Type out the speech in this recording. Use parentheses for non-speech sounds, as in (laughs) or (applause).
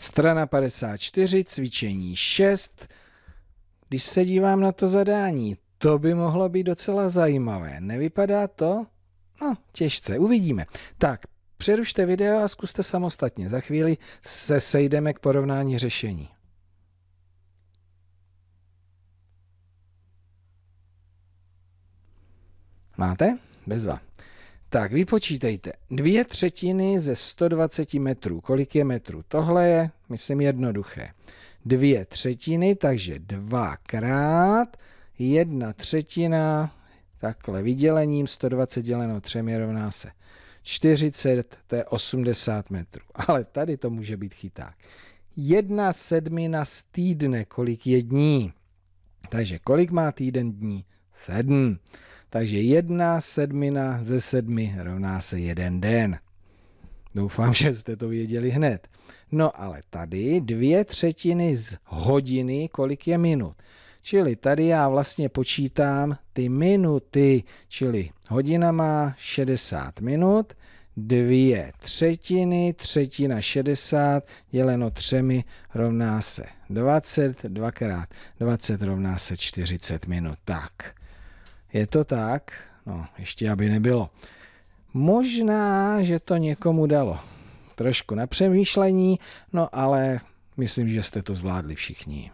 Strana 54, cvičení 6. Když se dívám na to zadání, to by mohlo být docela zajímavé. Nevypadá to? No, těžce, uvidíme. Tak, přerušte video a zkuste samostatně. Za chvíli se sejdeme k porovnání řešení. Máte? Bezva. Tak, vypočítejte. Dvě třetiny ze 120 metrů. Kolik je metrů? Tohle je, myslím, jednoduché. Dvě třetiny, takže dvakrát jedna třetina, takhle vydělením 120 děleno 3 rovná se 40, to je 80 metrů. (laughs) Ale tady to může být chyták. Jedna sedmina z týdne, kolik je dní. Takže kolik má týden dní? Sedm takže jedna sedmina ze sedmi rovná se jeden den. Doufám, (laughs) že jste to věděli hned. No ale tady dvě třetiny z hodiny, kolik je minut. Čili tady já vlastně počítám ty minuty, čili hodina má 60 minut, dvě třetiny, třetina 60 děleno třemi rovná se 20, dvakrát 20 rovná se 40 minut. Tak. Je to tak? No, ještě aby nebylo. Možná, že to někomu dalo. Trošku na přemýšlení, no ale myslím, že jste to zvládli všichni.